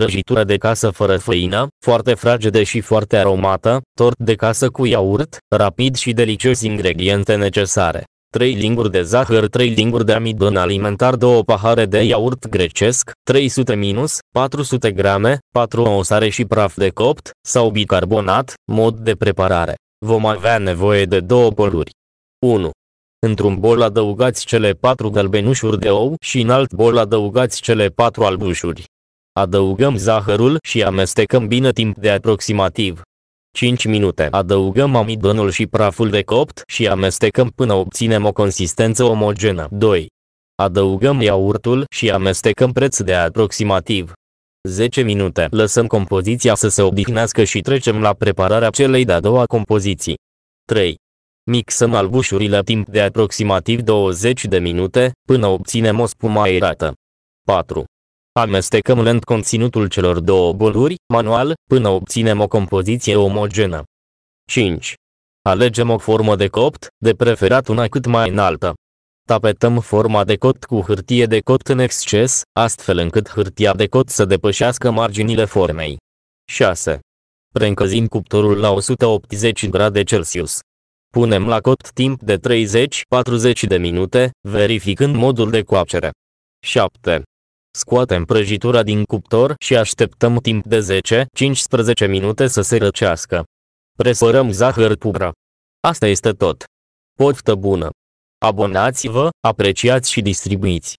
prăjitură de casă fără făină, foarte fragedă și foarte aromată, tort de casă cu iaurt, rapid și delicios ingrediente necesare. 3 linguri de zahăr, 3 linguri de amidon alimentar, 2 pahare de iaurt grecesc, 300 minus, 400 grame, 4 sare și praf de copt, sau bicarbonat, mod de preparare. Vom avea nevoie de două boluri. 1. Într-un bol adăugați cele 4 galbenușuri de ou și în alt bol adăugați cele 4 albușuri. Adăugăm zahărul și amestecăm bine timp de aproximativ 5 minute. Adăugăm amidonul și praful de copt și amestecăm până obținem o consistență omogenă. 2. Adăugăm iaurtul și amestecăm preț de aproximativ 10 minute. Lăsăm compoziția să se odihnească și trecem la prepararea celei de-a doua compoziții. 3. Mixăm albușurile timp de aproximativ 20 de minute, până obținem o spumă aerată. 4. Amestecăm lent conținutul celor două boluri, manual, până obținem o compoziție omogenă. 5. Alegem o formă de copt, de preferat una cât mai înaltă. Tapetăm forma de cot cu hârtie de cot în exces, astfel încât hârtia de cot să depășească marginile formei. 6. Preîncăzim cuptorul la 180 grade Celsius. Punem la cot timp de 30-40 de minute, verificând modul de coacere. 7. Scoatem prăjitura din cuptor și așteptăm timp de 10-15 minute să se răcească. Presărăm zahăr pura. Asta este tot. Poftă bună! Abonați-vă, apreciați și distribuiți!